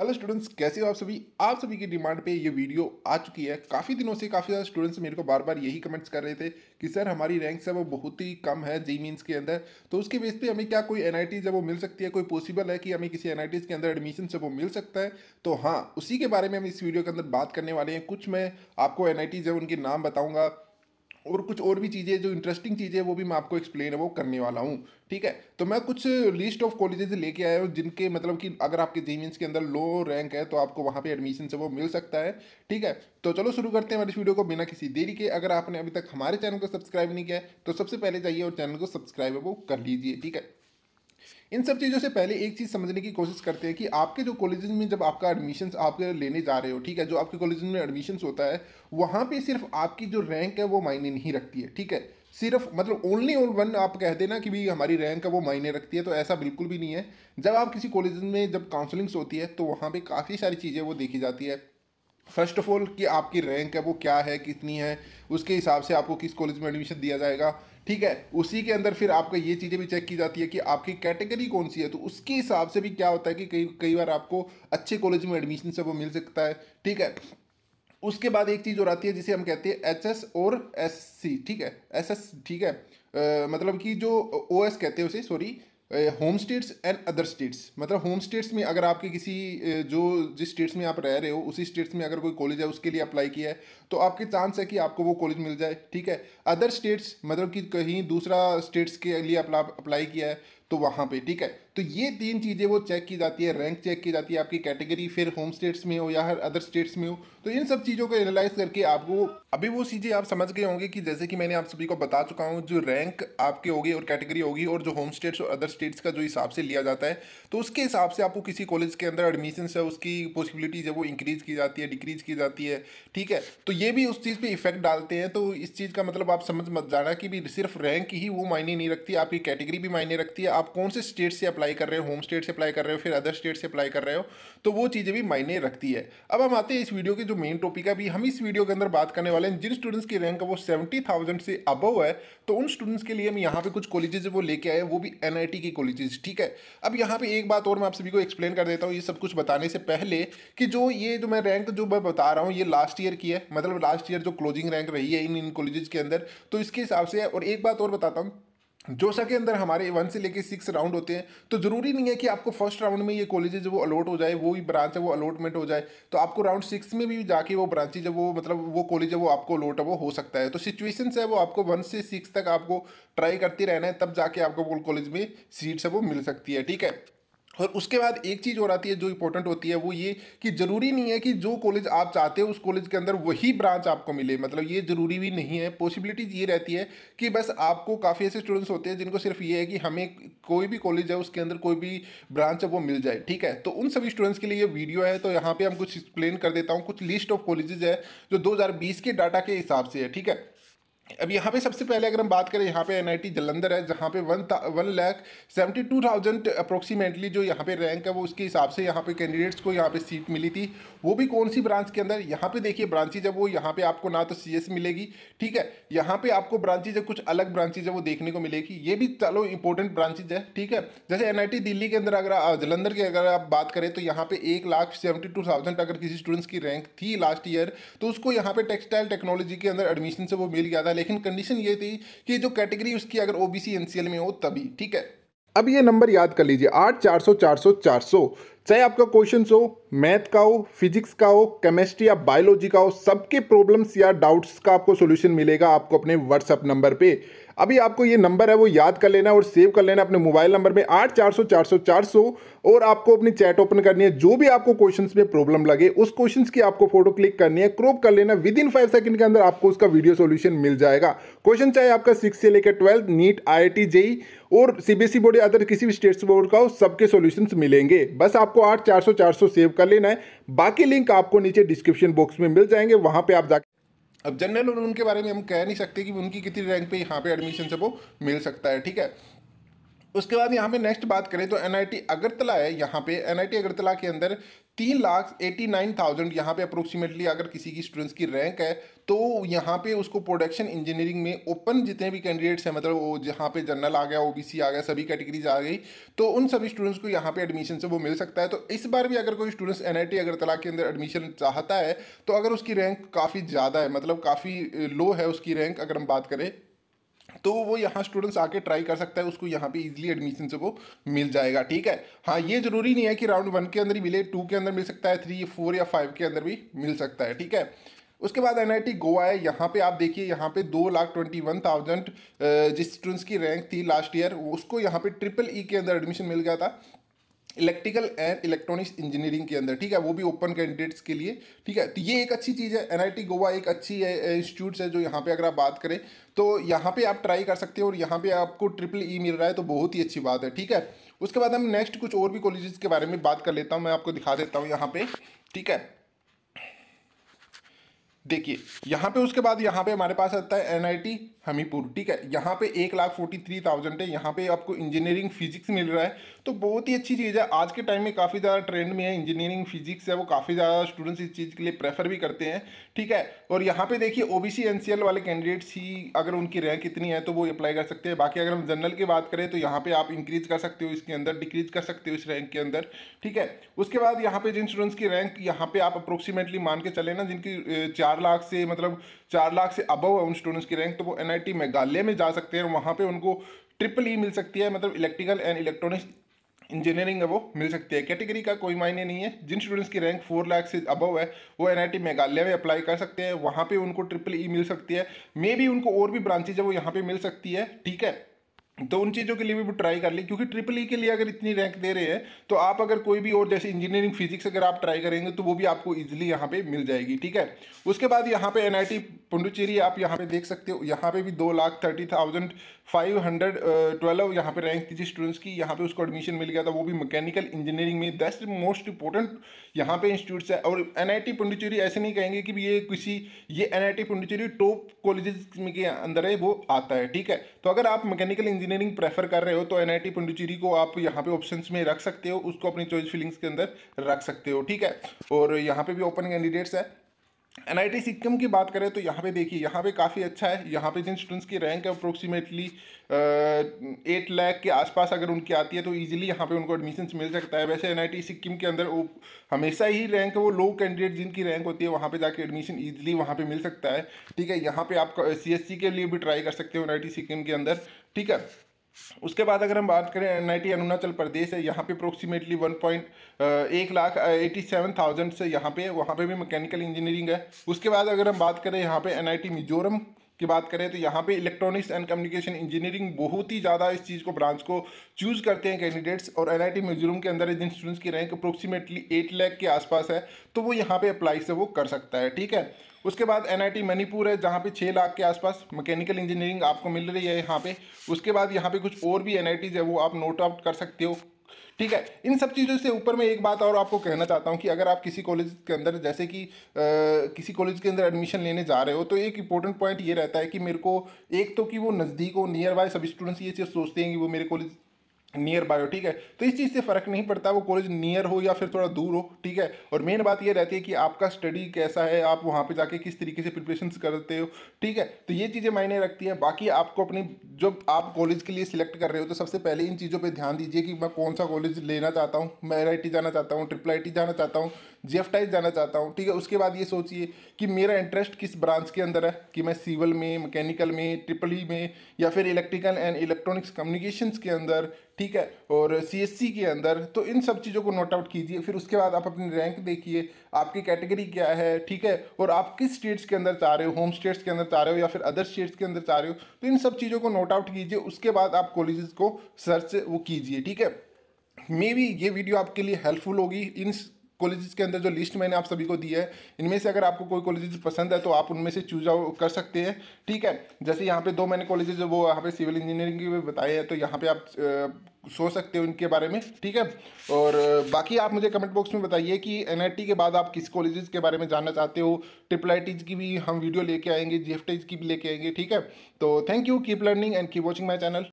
hello students कैसे हो आप सभी आप सभी की डिमांड पे ये वीडियो आ चुकी है काफ़ी दिनों से काफ़ी सारे स्टूडेंट्स मेरे को बार बार यही कमेंट्स कर रहे थे कि सर हमारी रैंक है वो बहुत ही कम है जी मीन्स के अंदर तो उसके बेस पे हमें क्या कोई एन जब वो मिल सकती है कोई पॉसिबल है कि हमें किसी एन के अंदर एडमिशन से वो मिल सकता है तो हाँ उसी के बारे में हम इस वीडियो के अंदर बात करने वाले हैं कुछ मैं आपको एन जब उनके नाम बताऊँगा और कुछ और भी चीज़ें जो इंटरेस्टिंग चीज़ें वो भी मैं आपको एक्सप्लेन वो करने वाला हूँ ठीक है तो मैं कुछ लिस्ट ऑफ कॉलेजेस लेके आया हूँ जिनके मतलब कि अगर आपके जे के अंदर लो रैंक है तो आपको वहाँ पे एडमिशन से वो मिल सकता है ठीक है तो चलो शुरू करते हैं हमारे इस वीडियो को बिना किसी देरी के अगर आपने अभी तक हमारे चैनल को सब्सक्राइब नहीं किया है तो सबसे पहले जाइए और चैनल को सब्सक्राइब वो कर लीजिए ठीक है इन सब चीज़ों से पहले एक चीज़ समझने की कोशिश करते हैं कि आपके जो कॉलेज में जब आपका एडमिशन आप लेने जा रहे हो ठीक है जो आपके कॉलेज में एडमिशन होता है वहाँ पर सिर्फ आपकी जो रैंक है वो मायने नहीं रखती है ठीक है सिर्फ मतलब ओनली ओन वन आप कह देना कि भी हमारी रैंक है वो मायने रखती है तो ऐसा बिल्कुल भी नहीं है जब आप किसी कॉलेज में जब काउंसलिंग्स होती है तो वहाँ पे काफ़ी सारी चीज़ें वो देखी जाती है फर्स्ट ऑफ ऑल कि आपकी रैंक है वो क्या है कितनी है उसके हिसाब से आपको किस कॉलेज में एडमिशन दिया जाएगा ठीक है उसी के अंदर फिर आपका ये चीज़ें भी चेक की जाती है कि आपकी कैटेगरी कौन सी है तो उसके हिसाब से भी क्या होता है कि कई कई बार आपको अच्छे कॉलेज में एडमिशन से वो मिल सकता है ठीक है उसके बाद एक चीज़ और आती है जिसे हम कहते हैं एच एस और एस सी ठीक है एस एस ठीक है आ, मतलब कि जो ओ एस कहते हैं उसे sorry home states and other states मतलब होम स्टेट्स में अगर आपके किसी जो जिस स्टेट्स में आप रह रहे हो उसी स्टेट्स में अगर कोई कॉलेज है उसके लिए अप्लाई किया है तो आपके चांस है कि आपको वो कॉलेज मिल जाए ठीक है अदर स्टेट्स मतलब कि कहीं दूसरा स्टेट्स के लिए अप्लाई किया है तो वहाँ पे ठीक है तो ये तीन चीज़ें वो चेक की जाती है रैंक चेक की जाती है आपकी कैटेगरी फिर होम स्टेट्स में हो या हर अदर स्टेट्स में हो तो इन सब चीज़ों को एनालाइज करके आपको अभी वो चीज़ें आप समझ गए होंगे कि जैसे कि मैंने आप सभी को बता चुका हूँ जो रैंक आपके होगी और कैटेगरी होगी और जो होम स्टेट्स और अदर स्टेट्स का जो हिसाब से लिया जाता है तो उसके हिसाब से आपको किसी कॉलेज के अंदर एडमिशन है उसकी पॉसिबिलिटीज़ है वो इंक्रीज़ की जाती है डिक्रीज़ की जाती है ठीक है तो ये भी उस चीज़ पर इफेक्ट डालते हैं तो इस चीज़ का मतलब आप समझ मत जाना कि भी सिर्फ रैंक ही वो मायने नहीं रखती आपकी कैटेगरी भी मायने रखती है आप कौन से स्टेट से अप्लाई अप्लाई कर रहे हो होम स्टेट से अप्लाई कर रहे हो फिर अदर स्टेट से अप्लाई कर रहे हो तो वो चीज़ें भी मायने रखती है अब हम आते हैं इस वीडियो के जो मेन टॉपिक है अभी हम इस वीडियो के अंदर बात करने वाले हैं जिन स्टूडेंट्स की रैंक वो सेवेंटी से अबव है तो उन स्टूडेंट्स के लिए हम यहाँ पर कुछ कॉलेजेज वो लेके आए वो भी एन के कॉलेजेज ठीक है अब यहाँ पर एक बात और मैं आप सभी को एक्सप्लेन कर देता हूँ ये सब कुछ बताने से पहले कि जो ये जो मैं रैंक जो मैं बता रहा हूँ ये लास्ट ईयर की है मतलब लास्ट ईयर जो क्लोजिंग रैंक रही है इन इन कॉलेजेस के अंदर तो इसके हिसाब से और एक बात और बताता हूँ जोशा के अंदर हमारे वन से लेके सिक्स राउंड होते हैं तो ज़रूरी नहीं है कि आपको फर्स्ट राउंड में ये कॉलेजेज वो अलॉट हो जाए वो ही ब्रांच है वो अलॉटमेंट हो जाए तो आपको राउंड सिक्स में भी जाके वो ब्रांचेज है वो मतलब वो कॉलेज है वो आपको अलॉट है वो हो सकता है तो सिचुएशन है वो आपको वन से सिक्स तक आपको ट्राई करती रहना है तब जाके आपको वो कॉलेज में सीट्स है वो मिल सकती है ठीक है और उसके बाद एक चीज़ और आती है जो इंपॉर्टेंट होती है वो ये कि ज़रूरी नहीं है कि जो कॉलेज आप चाहते हो उस कॉलेज के अंदर वही ब्रांच आपको मिले मतलब ये ज़रूरी भी नहीं है पॉसिबिलिटीज़ ये रहती है कि बस आपको काफ़ी ऐसे स्टूडेंट्स होते हैं जिनको सिर्फ ये है कि हमें कोई भी कॉलेज है उसके अंदर कोई भी ब्रांच है वो मिल जाए ठीक है तो उन सभी स्टूडेंट्स के लिए ये वीडियो है तो यहाँ पर हम कुछ एक्सप्लेन कर देता हूँ कुछ लिस्ट ऑफ कॉलेजेज़ है जो दो के डाटा के हिसाब से है ठीक है अब यहाँ पे सबसे पहले अगर हम बात करें यहाँ पे एनआईटी जलंधर है जहाँ पे one one lakh seventy two thousand approximately जो यहाँ पे रैंक है वो उसके हिसाब से यहाँ पे कैंडिडेट्स को यहाँ पे सीट मिली थी वो भी कौन सी ब्रांच के अंदर यहाँ पे देखिए ब्रांचेज है वो यहाँ पे आपको ना तो सी मिलेगी ठीक है यहाँ पे आपको ब्रांचेज है कुछ अलग ब्रांचेज है वो देखने को मिलेगी ये भी चलो इंपॉर्टेंट ब्रांचेज है ठीक है जैसे एन दिल्ली के अंदर अगर जलंधर की अगर आप बात करें तो यहाँ पे एक लाख सेवेंटी टू थाउजेंड अगर किसी स्टूडेंट्स की रैंक थी लास्ट ईयर तो उसको यहाँ पे टेक्सटाइल टेक्नोलॉजी के अंदर एडमिशन से वो मिल गया था लेकिन कंडीशन ये थी कि जो कैटेगरी उसकी अगर ओबीसी एनसीएल में हो तभी ठीक है अब ये नंबर याद कर लीजिए आठ चार सौ चार सौ चार सौ चाहे आपका क्वेश्चन हो मैथ का हो फिजिक्स का हो केमिस्ट्री या बायोलॉजी का हो सबके प्रॉब्लम्स या डाउट्स का आपको सोल्यूशन मिलेगा आपको अपने व्हाट्सअप नंबर पे अभी आपको ये नंबर है वो याद कर लेना और सेव कर लेना अपने मोबाइल नंबर में आठ चार सौ चार सौ चार सौ और आपको अपनी चैट ओपन करनी है जो भी आपको क्वेश्चन में प्रॉब्लम लगे उस क्वेश्चन की आपको फोटो क्लिक करनी है क्रॉप कर लेना विद इन फाइव सेकंड के अंदर आपको उसका वीडियो सोल्यूशन मिल जाएगा क्वेश्चन चाहे आपका सिक्स से लेकर twelfth NEET I I JEE और सीबीएसई बोर्ड e या अदर किसी भी स्टेट्स बोर्ड का हो सबके सोल्यूशन मिलेंगे बस आपको आपको आठ चार सौ चार सौ सेव कर लेना है बाकी लिंक आपको नीचे डिस्क्रिप्शन बॉक्स में मिल जाएंगे वहाँ पे आप जाकर अब जनरल और उनके बारे में हम कह नहीं सकते कि उनकी कितनी रैंक पे यहाँ पे एडमिशन से वो मिल सकता है ठीक है उसके बाद यहाँ पे नेक्स्ट बात करें तो एन अगरतला है यहाँ पे एन अगरतला के अंदर तीन लाख एटी नाइन थाउजेंड यहाँ पे अप्रोक्सीमेटली अगर किसी की स्टूडेंट्स की रैंक है तो यहाँ पे उसको प्रोडक्शन इंजीनियरिंग में ओपन जितने भी कैंडिडेट्स हैं मतलब वो जहाँ पे जनरल आ गया ओबीसी आ गया सभी कैटेगरीज आ गई तो उन सभी स्टूडेंट्स को यहाँ पे एडमिशन से वो मिल सकता है तो इस बार भी अगर कोई स्टूडेंट्स एन अगरतला के अंदर एडमिशन चाहता है तो अगर उसकी रैंक काफ़ी ज़्यादा है मतलब काफ़ी लो है उसकी रैंक अगर हम बात करें तो वो यहाँ स्टूडेंट्स आके ट्राई कर सकता है उसको यहाँ पे इजीली एडमिशन से वो मिल जाएगा ठीक है हाँ ये जरूरी नहीं है कि राउंड वन के अंदर ही मिले टू के अंदर मिल सकता है थ्री फोर या फाइव के अंदर भी मिल सकता है ठीक है उसके बाद एन गोवा है यहाँ पे आप देखिए यहाँ पे दो लाख ट्वेंटी वन थाउजेंड जिस स्टूडेंट्स की रैंक थी लास्ट ईयर उसको यहाँ पे ट्रिपल ई e के अंदर एडमिशन मिल गया था इलेक्ट्रिकल एंड इलेक्ट्रॉनिक्स इंजीनियरिंग के अंदर ठीक है वो भी ओपन कैंडिडेट्स के लिए ठीक है तो ये एक अच्छी चीज़ है एनआईटी गोवा एक अच्छी इंस्टीट्यूट है जो यहाँ पे अगर आप बात करें तो यहाँ पे आप ट्राई कर सकते हो और यहाँ पे आपको ट्रिपल ई e मिल रहा है तो बहुत ही अच्छी बात है ठीक है उसके बाद हम नेक्स्ट कुछ और भी कॉलेजेस के बारे में बात कर लेता हूँ मैं आपको दिखा देता हूँ यहाँ पे ठीक है देखिए यहाँ पे उसके बाद यहाँ पे हमारे पास आता है एनआईटी हमीपुर ठीक है यहाँ पे एक लाख फोर्टी थ्री थाउजेंड है यहाँ पे आपको इंजीनियरिंग फिजिक्स मिल रहा है तो बहुत ही अच्छी चीज़ है आज के टाइम में काफ़ी ज़्यादा ट्रेंड में है इंजीनियरिंग फिजिक्स है वो काफ़ी ज़्यादा स्टूडेंट्स इस चीज़ के लिए प्रेफर भी करते हैं ठीक है और यहाँ पे देखिए ओ बी वाले कैंडिडेट्स ही अगर उनकी रैंक इतनी है तो वो अप्लाई कर सकते हैं बाकी अगर हम जनरल की बात करें तो यहाँ पर आप इंक्रीज कर सकते हो इसके अंदर डिक्रीज कर सकते हो इस रैंक के अंदर ठीक है उसके बाद यहाँ पर जिन स्टूडेंट्स की रैंक यहाँ पर आप अप्रोक्सीमेटली मान के चले ना जिनकी चार लाख से मतलब चार लाख से अबव है उन स्टूडेंट्स की रैंक तो वो एन आई मेघालय में जा सकते हैं वहाँ पर उनको ट्रिपल ई e मिल सकती है मतलब इलेक्ट्रिकल एंड इलेक्ट्रॉनिक्स इंजीनियरिंग है वो मिल सकती है कैटेगरी का कोई मायने नहीं है जिन स्टूडेंट्स की रैंक फोर लाख से अबव है वो एनआईटी मेघालय में अप्लाई कर सकते हैं वहाँ पे उनको ट्रिपल ई e मिल सकती है मे बी उनको और भी ब्रांचेज है वो यहाँ पे मिल सकती है ठीक है तो उन चीज़ों के लिए भी ट्राई कर ली क्योंकि ट्रिपल ई e के लिए अगर इतनी रैंक दे रहे हैं तो आप अगर कोई भी और जैसे इंजीनियरिंग फिजिक्स अगर आप ट्राई करेंगे तो वो भी आपको इजीली यहाँ पे मिल जाएगी ठीक है उसके बाद यहाँ पे एनआईटी पुंडुचेरी आप यहाँ पे देख सकते हो यहाँ पे भी दो lakh thirty thousand five hundred twelve यहाँ पे रैंक थी जिस स्टूडेंट्स की यहाँ पे उसको एडमिशन मिल गया था वो भी मैकेनिकल इंजीनियरिंग में दैट्स मोस्ट इंपॉर्टेंट यहाँ पे इंस्टीट्यूट्स है और एन आई पुडुचेरी ऐसे नहीं कहेंगे कि ये किसी ये N I Puducherry top colleges के अंदर है वो आता है ठीक है तो अगर आप मैकेनिकल इंजीनियर इंजीनियरिंग प्रेफर कर रहे हो तो एन आई को आप यहाँ पे ऑप्शंस में रख सकते हो उसको अपनी चॉइस फीलिंग्स के अंदर रख सकते हो ठीक है और यहाँ पे भी ओपन कैंडिडेट्स है एन आई टी सिक्किम की बात करें तो यहाँ पे देखिए यहाँ पे काफ़ी अच्छा है यहाँ पे जिन स्टूडेंट्स की रैंक है अप्रोक्सीमेटली एट लाख के आसपास अगर उनकी आती है तो ईजिली यहाँ पे उनको एडमिशन मिल सकता है वैसे एन आई टी सिक्किम के अंदर वो हमेशा ही रैंक है वो लो कैंडिडेट जिनकी रैंक होती है वहाँ पर जाके एडमिशन ईजिली वहाँ पर मिल सकता है ठीक है यहाँ पर आप सी एस सी के लिए भी ट्राई कर सकते हो एन आई टी सिक्किम के अंदर ठीक है उसके बाद अगर हम बात करें एन आई अरुणाचल प्रदेश है यहाँ पे अप्रोक्सीमेटली वन पॉइंट एक लाख एटी सेवन थाउजेंड से यहाँ पे वहाँ पे भी मैकेनिकल इंजीनियरिंग है उसके बाद अगर हम बात करें यहाँ पे एन आई मिजोरम की बात करें तो यहाँ पे इलेक्ट्रॉनिक्स एंड कम्युनिकेशन इंजीनियरिंग बहुत ही ज़्यादा इस चीज़ को ब्रांच को चूज़ करते हैं कैंडिडेट्स और एन आई मिजोरम के अंदर जिन स्टूडेंट्स की रैंक अप्रोक्सीमेटली एट लैख के आसपास है तो वो यहाँ पर अप्लाई से वो कर सकता है ठीक है उसके बाद एनआईटी मणिपुर है जहाँ पे छः लाख के आसपास मैकेनिकल इंजीनियरिंग आपको मिल रही है यहाँ पे उसके बाद यहाँ पे कुछ और भी एन है वो आप नोट आउट कर सकते हो ठीक है इन सब चीज़ों से ऊपर मैं एक बात और आपको कहना चाहता हूँ कि अगर आप किसी कॉलेज के अंदर जैसे कि आ, किसी कॉलेज के अंदर एडमिशन लेने जा रहे हो तो एक इंपॉर्टेंट पॉइंट ये रहता है कि मेरे को एक तो कि वो नज़दीक हो नियर बाय सब स्टूडेंट्स ये चीज़ सोचते हैं कि वो मेरे कॉलेज नियर बायो ठीक है तो इस चीज़ से फ़र्क नहीं पड़ता वो कॉलेज नियर हो या फिर थोड़ा दूर हो ठीक है और मेन बात ये रहती है कि आपका स्टडी कैसा है आप वहाँ पे जाके किस तरीके से प्रिपरेशन करते हो ठीक है तो ये चीज़ें मायने रखती हैं बाकी आपको अपनी जो आप कॉलेज के लिए सिलेक्ट कर रहे हो तो सबसे पहले इन चीज़ों पर ध्यान दीजिए कि मैं कौन सा कॉलेज लेना चाहता हूँ मैं एन जाना चाहता हूँ ट्रिपल आई जाना चाहता हूँ जी जाना चाहता हूँ ठीक है उसके बाद ये सोचिए कि मेरा इंटरेस्ट किस ब्रांच के अंदर है कि मैं सिविल में मैकेनिकल में ट्रिपल ई e में या फिर इलेक्ट्रिकल एंड इलेक्ट्रॉनिक्स कम्युनिकेशन के अंदर ठीक है और सीएससी के अंदर तो इन सब चीज़ों को नोट आउट कीजिए फिर उसके बाद आप अपनी रैंक देखिए आपकी कैटेगरी क्या है ठीक है और आप किस स्टेट्स के अंदर चाह रहे हो होम स्टेट्स के अंदर चाह रहे हो या फिर अदर स्टेट्स के अंदर चाह रहे हो तो इन सब चीज़ों को नोट आउट कीजिए उसके बाद आप कॉलेजेस को सर्च वो कीजिए ठीक है मे बी ये वीडियो आपके लिए हेल्पफुल होगी इन कॉलेजेस के अंदर जो लिस्ट मैंने आप सभी को दी है इनमें से अगर आपको कोई कॉलेज पसंद है तो आप उनमें से चूज आउट कर सकते हैं ठीक है जैसे यहाँ पे दो मैंने कॉलेजेस वो यहाँ पे सिविल इंजीनियरिंग के भी बताए हैं तो यहाँ पे आप सोच सकते हो इनके बारे में ठीक है और बाकी आप मुझे कमेंट बॉक्स में बताइए कि एन के बाद आप किस कॉलेजेस के बारे में जानना चाहते हो ट्रिपल आई की भी हम वीडियो लेके आएंगे जी की भी लेके आएंगे ठीक है तो thank you keep learning and keep watching my channel